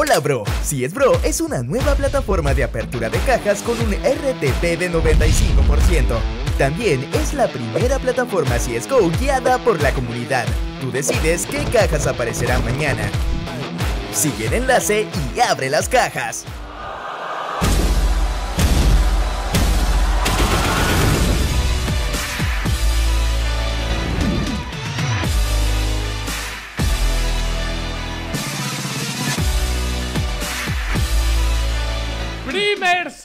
Hola Bro. Si es Bro, es una nueva plataforma de apertura de cajas con un RTP de 95%. También es la primera plataforma CSGO guiada por la comunidad. Tú decides qué cajas aparecerán mañana. Sigue el enlace y abre las cajas.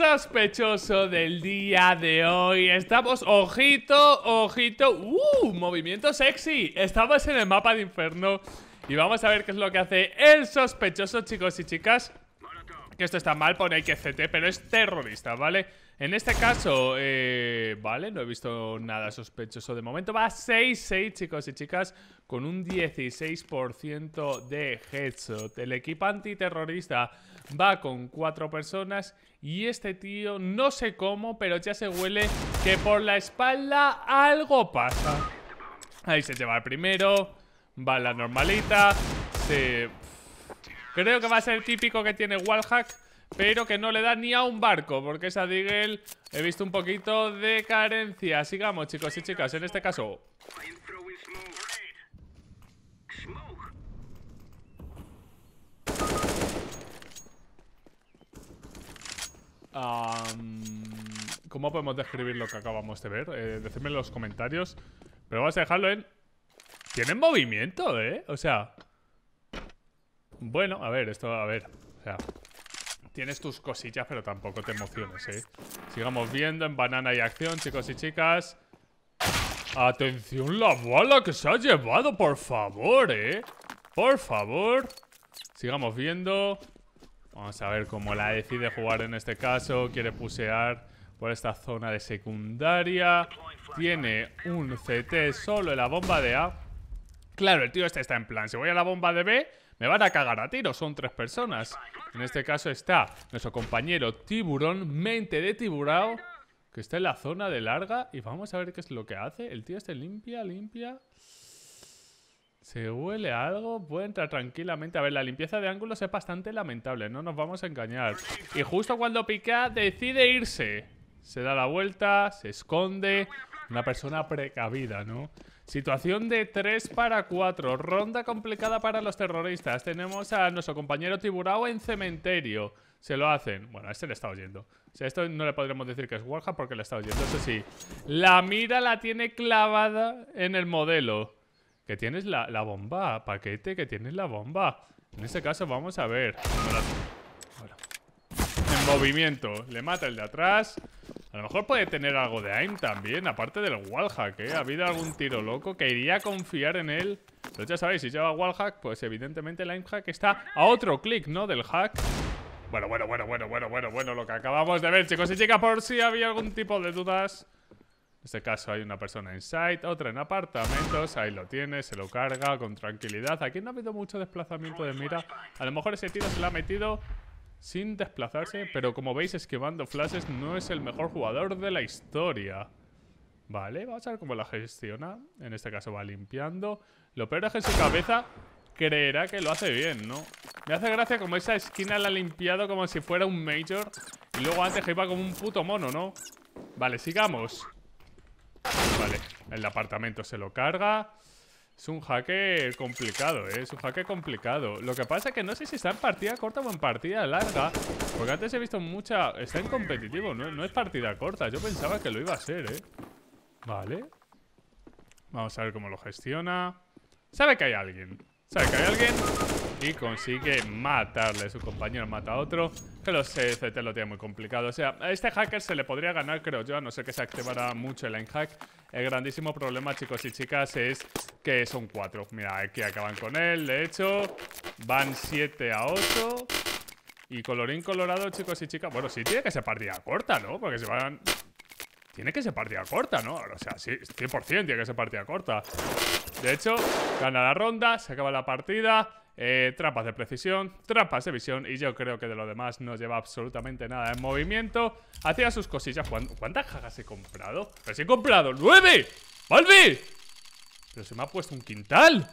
sospechoso del día de hoy. Estamos, ojito, ojito, ¡uh! Movimiento sexy. Estamos en el mapa de inferno y vamos a ver qué es lo que hace el sospechoso, chicos y chicas. Que esto está mal, pone que pero es terrorista, ¿vale? vale en este caso, eh, vale, no he visto nada sospechoso de momento. Va 6-6, chicos y chicas, con un 16% de headshot. El equipo antiterrorista va con cuatro personas y este tío, no sé cómo, pero ya se huele que por la espalda algo pasa. Ahí se lleva el primero, va la normalita, Creo que va a ser típico que tiene wallhack pero que no le da ni a un barco Porque esa Deagle he visto un poquito de carencia Sigamos chicos y chicas, en este caso ¿Cómo podemos describir lo que acabamos de ver? Eh, decidme en los comentarios Pero vamos a dejarlo en... Tienen movimiento, ¿eh? O sea... Bueno, a ver, esto, a ver O sea tienes tus cosillas, pero tampoco te emociones, ¿eh? Sigamos viendo en banana y acción, chicos y chicas. Atención la bola que se ha llevado, por favor, ¿eh? Por favor. Sigamos viendo. Vamos a ver cómo la decide jugar en este caso. Quiere pusear por esta zona de secundaria. Tiene un CT solo en la bomba de A. Claro, el tío este está en plan. Si voy a la bomba de B, me van a cagar a tiro, son tres personas. En este caso está nuestro compañero tiburón, mente de tiburón, que está en la zona de larga. Y vamos a ver qué es lo que hace. El tío está limpia, limpia. Se huele algo, puede entrar tranquilamente. A ver, la limpieza de ángulos es bastante lamentable, no nos vamos a engañar. Y justo cuando pica, decide irse. Se da la vuelta, se esconde. Una persona precavida, ¿no? Situación de 3 para 4. Ronda complicada para los terroristas. Tenemos a nuestro compañero Tiburao en cementerio. Se lo hacen. Bueno, a este le está oyendo. O sea, esto no le podremos decir que es Warhammer porque le está oyendo. Eso sí. La mira la tiene clavada en el modelo. Que tienes la, bomba, paquete, que tienes la bomba. En este caso, vamos a ver. en movimiento. Le mata el de atrás. A lo mejor puede tener algo de AIM también, aparte del wallhack, ¿eh? Ha habido algún tiro loco que iría a confiar en él. Pero pues ya sabéis, si lleva wallhack, pues evidentemente el aim hack está a otro clic, ¿no? Del hack. Bueno, bueno, bueno, bueno, bueno, bueno, bueno, lo que acabamos de ver, chicos y chicas, por si había algún tipo de dudas. En este caso hay una persona en site, otra en apartamentos, ahí lo tiene, se lo carga con tranquilidad. Aquí no ha habido mucho desplazamiento de mira. A lo mejor ese tiro se lo ha metido sin desplazarse, pero como veis esquivando flashes no es el mejor jugador de la historia. Vale, vamos a ver cómo la gestiona. En este caso va limpiando. Lo peor es que en su cabeza creerá que lo hace bien, ¿no? Me hace gracia como esa esquina la ha limpiado como si fuera un Major. Y luego antes que iba como un puto mono, ¿no? Vale, sigamos. Vale, el apartamento se lo carga. Es un jaque complicado, ¿eh? Es un jaque complicado Lo que pasa es que no sé si está en partida corta o en partida larga Porque antes he visto mucha... Está en competitivo, ¿no? es partida corta Yo pensaba que lo iba a ser, ¿eh? Vale Vamos a ver cómo lo gestiona Sabe que hay alguien Sabe que hay alguien y consigue matarle. Su compañero mata a otro. Que los CT lo tiene muy complicado. O sea, a este hacker se le podría ganar, creo yo, a no ser que se activara mucho el hack. El grandísimo problema, chicos y chicas, es que son cuatro. Mira, aquí acaban con él. De hecho, van 7 a 8. Y colorín colorado, chicos y chicas. Bueno, sí tiene que ser partida corta, ¿no? Porque se van... Tiene que ser partida corta, ¿no? O sea, sí, 100% tiene que ser partida corta. De hecho, gana la ronda, se acaba la partida eh, trampas de precisión, trampas de visión y yo creo que de lo demás no lleva absolutamente nada en movimiento. Hacía sus cosillas. ¿Cuántas cajas he comprado? ¡Pero pues si he comprado nueve! ¡Valve! Pero se me ha puesto un quintal.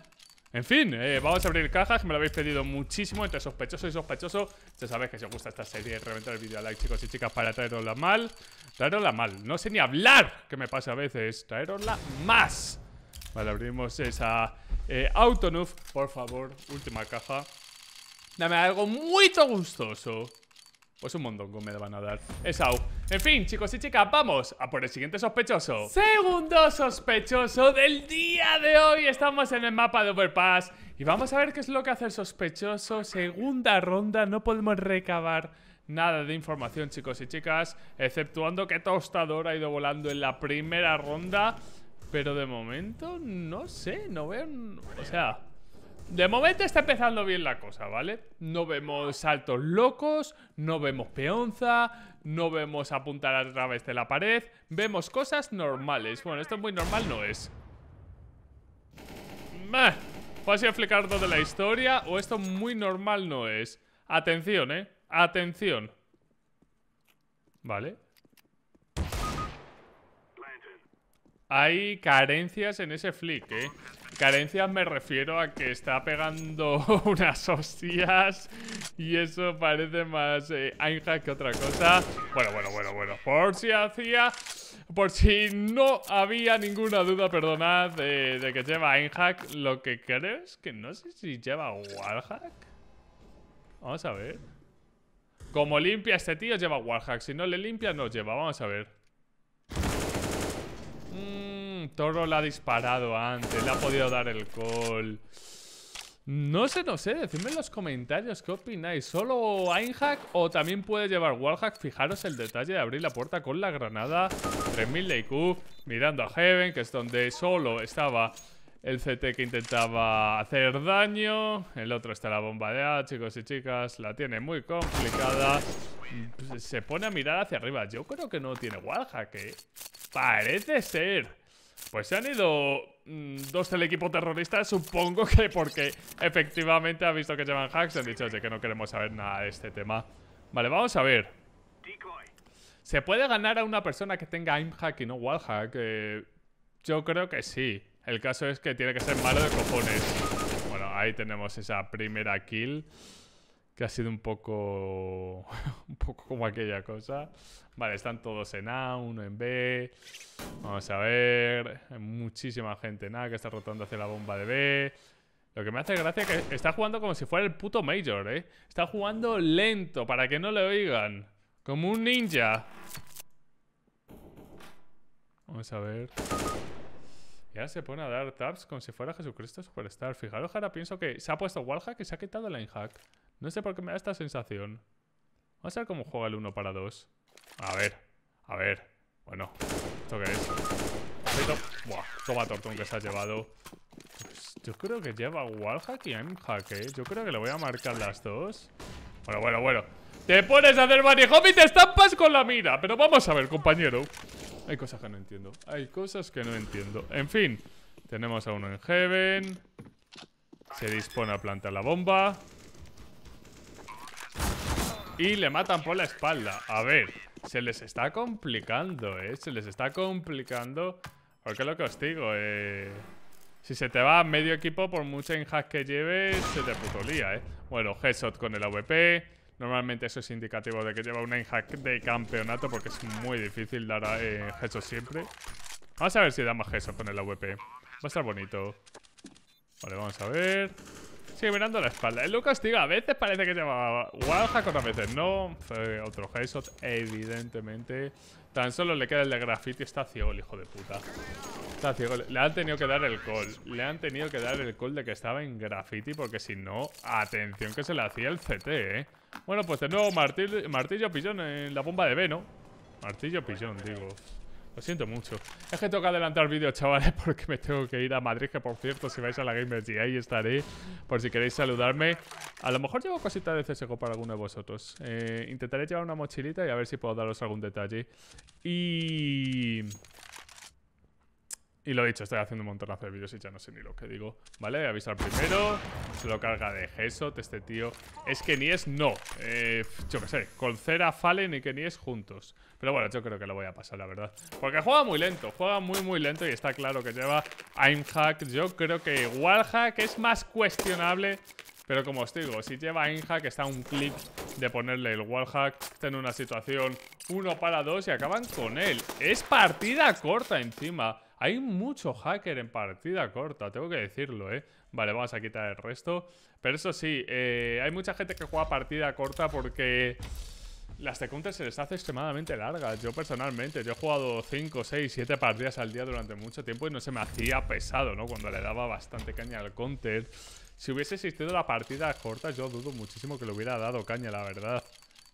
En fin, eh, vamos a abrir cajas, me lo habéis pedido muchísimo entre sospechoso y sospechoso. Ya sabéis que si os gusta esta serie, reventar el vídeo a like, chicos y chicas, para traerosla mal. Traerosla mal, no sé ni hablar, que me pasa a veces. Traerosla más. Vale, abrimos esa eh, Autonuf, por favor, última caja. Dame algo muy gustoso. Pues un mondongo me van a dar. Es En fin, chicos y chicas, vamos a por el siguiente sospechoso. Segundo sospechoso del día de hoy. Estamos en el mapa de Overpass. Y vamos a ver qué es lo que hace el sospechoso. Segunda ronda, no podemos recabar nada de información, chicos y chicas. Exceptuando que Tostador ha ido volando en la primera ronda. Pero de momento, no sé, no veo... O sea, de momento está empezando bien la cosa, ¿vale? No vemos saltos locos, no vemos peonza, no vemos apuntar a través de la pared, vemos cosas normales. Bueno, esto muy normal no es. a fácil explicar de la historia o esto muy normal no es. Atención, ¿eh? Atención. Vale. Hay carencias en ese flick, ¿eh? Carencias me refiero a que está pegando unas hostias y eso parece más Einhack eh, que otra cosa. Bueno, bueno, bueno, bueno. Por si hacía... Por si no había ninguna duda, perdonad, de, eh, de que lleva Einhack. Lo que creo que no sé si lleva Warhack. Vamos a ver. Como limpia este tío, lleva Warhack. Si no le limpia, no lleva. Vamos a ver. Mmm, Toro la ha disparado antes, le ha podido dar el call No sé, no sé, decidme en los comentarios qué opináis. ¿Solo Einhack o también puede llevar Wallhack? Fijaros el detalle de abrir la puerta con la granada. 3000 de IQ, mirando a Heaven, que es donde solo estaba el CT que intentaba hacer daño. El otro está la bomba de A, chicos y chicas. La tiene muy complicada. Se pone a mirar hacia arriba. Yo creo que no tiene wallhack, ¿eh? Parece ser. Pues se han ido mm, dos del equipo terrorista, supongo que porque efectivamente ha visto que llevan hacks. Han dicho, oye, que no queremos saber nada de este tema. Vale, vamos a ver. ¿Se puede ganar a una persona que tenga aimhack y no wallhack? Eh, yo creo que sí. El caso es que tiene que ser malo de cojones. Bueno, ahí tenemos esa primera kill que ha sido un poco, un poco como aquella cosa. Vale, están todos en A, uno en B. Vamos a ver. Hay muchísima gente en A que está rotando hacia la bomba de B. Lo que me hace gracia es que está jugando como si fuera el puto Major, ¿eh? Está jugando lento, para que no le oigan. Como un ninja. Vamos a ver. Ya se pone a dar taps como si fuera Jesucristo Superstar. Fijaros, ahora pienso que se ha puesto wallhack y se ha quitado el inhack no sé por qué me da esta sensación. Vamos a ver cómo juega el uno para dos. A ver, a ver. Bueno, ¿esto qué es? Buah, toma tortón que se ha llevado. Pues yo creo que lleva wallhack y aimhack, ¿eh? Yo creo que le voy a marcar las dos. Bueno, bueno, bueno. Te pones a hacer manijón y te estampas con la mira. Pero vamos a ver, compañero. Hay cosas que no entiendo. Hay cosas que no entiendo. En fin, tenemos a uno en Heaven. Se dispone a plantar la bomba. Y le matan por la espalda. A ver, se les está complicando, ¿eh? Se les está complicando. Porque lo que os digo, eh... Si se te va medio equipo, por mucho inhack que lleves, se te putolía, ¿eh? Bueno, headshot con el AWP. Normalmente eso es indicativo de que lleva un hack de campeonato porque es muy difícil dar headshot eh, siempre. Vamos a ver si da más headshot con el AWP. Va a estar bonito. Vale, vamos a ver. Sigue mirando la espalda. Él lo castiga. A veces parece que lleva wallhack, otras veces no. Eh, otro headshot, evidentemente. Tan solo le queda el de graffiti. Está ciego hijo de puta. Está ciego. Le han tenido que dar el call. Le han tenido que dar el call de que estaba en graffiti. Porque si no, atención que se le hacía el CT, ¿eh? Bueno, pues de nuevo martillo, martillo pillón en la bomba de B, ¿no? Martillo pillón, digo. Lo siento mucho. Es que tengo que adelantar vídeo, chavales, porque me tengo que ir a Madrid, que por cierto, si vais a la Gamer G ahí estaré, por si queréis saludarme. A lo mejor llevo cositas de CSGO para alguno de vosotros. Eh, intentaré llevar una mochilita y a ver si puedo daros algún detalle. Y... Y lo he dicho, estoy haciendo un montonazo de vídeos y ya no sé ni lo que digo Vale, avisar primero Se lo carga de Gesot, este tío Es que ni es no eh, Yo qué sé, con Cera, Fallen y que ni es juntos Pero bueno, yo creo que lo voy a pasar, la verdad Porque juega muy lento, juega muy muy lento Y está claro que lleva hack Yo creo que Warhack es más cuestionable pero como os digo, si lleva Inhack, está un clip de ponerle el walhack está en una situación uno para dos y acaban con él. Es partida corta encima. Hay mucho hacker en partida corta, tengo que decirlo, ¿eh? Vale, vamos a quitar el resto. Pero eso sí, eh, hay mucha gente que juega partida corta porque las de counter se les hace extremadamente largas. Yo personalmente, yo he jugado 5, 6, 7 partidas al día durante mucho tiempo y no se me hacía pesado, ¿no? Cuando le daba bastante caña al counter. Si hubiese existido la partida corta, yo dudo muchísimo que le hubiera dado caña, la verdad.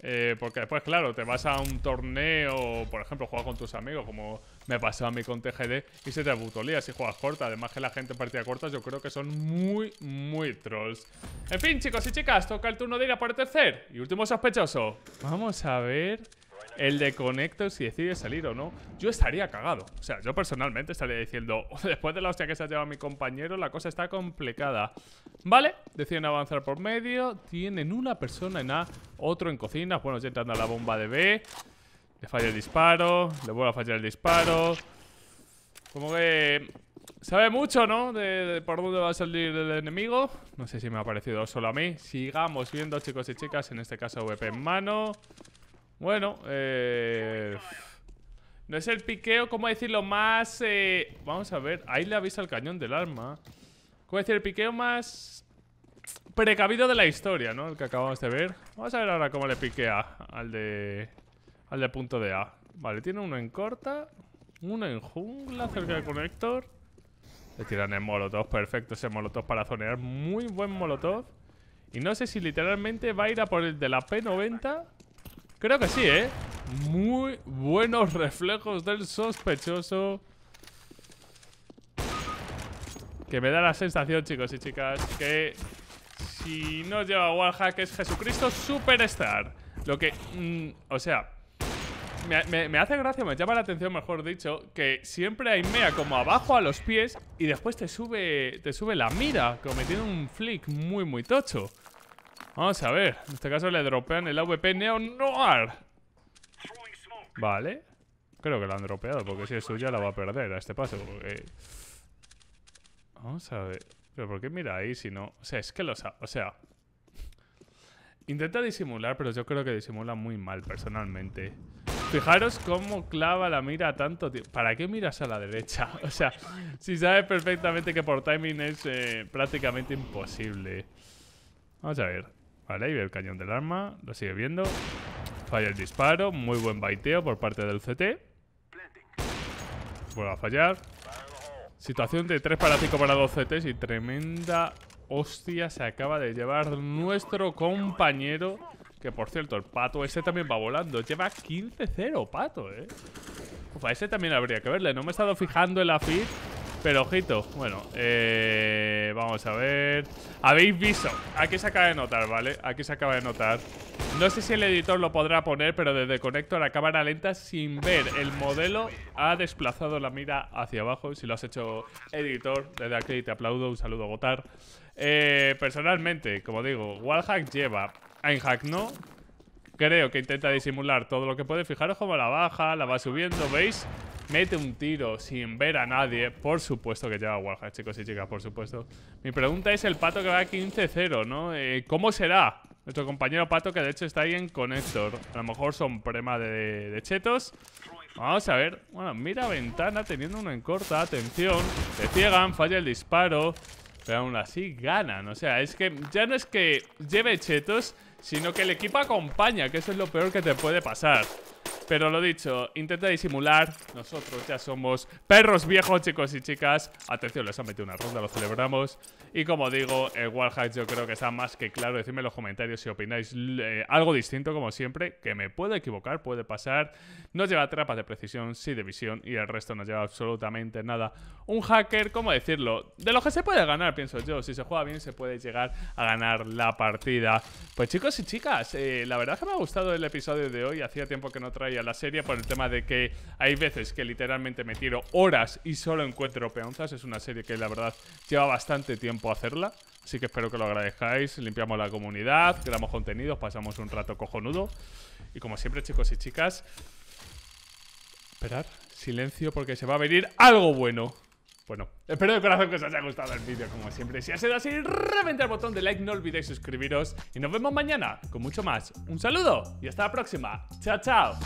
Eh, porque después, claro, te vas a un torneo, por ejemplo, juegas con tus amigos, como me pasó a mí con TGD, y se te butolía si juegas corta. Además que la gente en partida cortas yo creo que son muy, muy trolls. En fin, chicos y chicas, toca el turno de ir a por el tercer y último sospechoso. Vamos a ver el de Conecto si decide salir o no. Yo estaría cagado. O sea, yo personalmente estaría diciendo, después de la hostia que se ha llevado mi compañero, la cosa está complicada. ¿Vale? deciden avanzar por medio. Tienen una persona en A, otro en cocina. Bueno, ya entrando a la bomba de B. Le falla el disparo, le vuelve a fallar el disparo. Como que... Sabe mucho, ¿no? De, por dónde va a salir el enemigo. No sé si me ha parecido solo a mí. Sigamos viendo, chicos y chicas. En este caso, VP en mano. Bueno, eh... No es el piqueo, ¿cómo decirlo? Más... Eh, vamos a ver, ahí le avisa el cañón del arma ¿Cómo decir el piqueo más precavido de la historia, ¿no? El que acabamos de ver. Vamos a ver ahora cómo le piquea al de... Al de punto de A. Vale, tiene uno en corta. Uno en jungla cerca del conector. Le tiran el molotov. Perfecto ese molotov para zonear. Muy buen molotov. Y no sé si literalmente va a ir a por el de la P90. Creo que sí, ¿eh? Muy buenos reflejos del sospechoso. Que me da la sensación, chicos y chicas, que y no lleva wallhack es Jesucristo Superstar. Lo que... Mm, o sea... Me, hace gracia, me llama la atención, mejor dicho, que siempre hay mea como abajo a los pies y después te sube, te sube la mira, cometiendo un flick muy, muy tocho. Vamos a ver, en este caso le dropean el AVP Neon Noir. Vale. Creo que lo han dropeado, porque si es suya la va a perder a este paso. Vamos a ver. Pero ¿por qué mira ahí si no? O sea, es que lo sabe. O sea... Intenta disimular, pero yo creo que disimula muy mal, personalmente. Fijaros cómo clava la mira tanto tiempo. ¿Para qué miras a la derecha? O sea, si sabes perfectamente que por timing es eh, prácticamente imposible. Vamos a ver. Vale, ahí ve el cañón del arma. Lo sigue viendo. Falla el disparo. Muy buen baiteo por parte del CT. Vuelve a fallar. Situación de 3 para 5 para 12 CTs y tremenda hostia se acaba de llevar nuestro compañero. Que por cierto, el pato ese también va volando. Lleva 15-0, pato, eh. Ufa, ese también habría que verle. No me he estado fijando en la Pero ojito, bueno, eh, vamos a ver. Habéis visto, aquí se acaba de notar, ¿vale? Aquí se acaba de notar no sé si el editor lo podrá poner, pero desde conector a cámara lenta sin ver el modelo ha desplazado la mira hacia abajo. Si lo has hecho editor, desde aquí te aplaudo, un saludo Gotar. Eh, personalmente, como digo, Wallhack lleva, Einhack no. Creo que intenta disimular todo lo que puede. Fijaros cómo la baja, la va subiendo, ¿veis? Mete un tiro sin ver a nadie. Por supuesto que lleva Wallhack, chicos y chicas, por supuesto. Mi pregunta es el pato que va a 15-0, ¿no? Eh, ¿Cómo será? Nuestro compañero Pato, que de hecho está ahí en conector A lo mejor son prema de, chetos. Vamos a ver. Bueno, mira ventana teniendo uno en corta. Atención. Se ciegan, falla el disparo. Pero aún así ganan. O sea, es que ya no es que lleve chetos, sino que el equipo acompaña, que eso es lo peor que te puede pasar. Pero lo dicho, intenta disimular. Nosotros ya somos perros viejos, chicos y chicas. Atención, les han metido una ronda, lo celebramos. Y como digo, el Warhack yo creo que está más que claro. Decidme en los comentarios si opináis eh, algo distinto, como siempre, que me puedo equivocar, puede pasar. No lleva trapas de precisión, sí de visión, y el resto no lleva absolutamente nada. Un hacker, ¿cómo decirlo? De lo que se puede ganar, pienso yo. Si se juega bien, se puede llegar a ganar la partida. Pues chicos y chicas, eh, la verdad que me ha gustado el episodio de hoy. Hacía tiempo que no traía la serie por el tema de que hay veces que literalmente me tiro horas y solo encuentro peonzas. Es una serie que la verdad lleva bastante tiempo puedo hacerla. Así que espero que lo agradezcáis. Limpiamos la comunidad, creamos contenidos, pasamos un rato cojonudo. Y como siempre, chicos y chicas, esperar, silencio, porque se va a venir algo bueno. Bueno, espero de corazón que os haya gustado el vídeo, como siempre. Si ha sido así, reventad el botón de like, no olvidéis suscribiros. Y nos vemos mañana con mucho más. Un saludo y hasta la próxima. Chao, chao.